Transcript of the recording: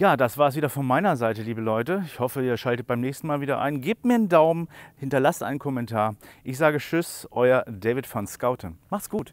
Ja, das war es wieder von meiner Seite, liebe Leute. Ich hoffe, ihr schaltet beim nächsten Mal wieder ein. Gebt mir einen Daumen, hinterlasst einen Kommentar. Ich sage Tschüss, euer David van Scouten. Macht's gut.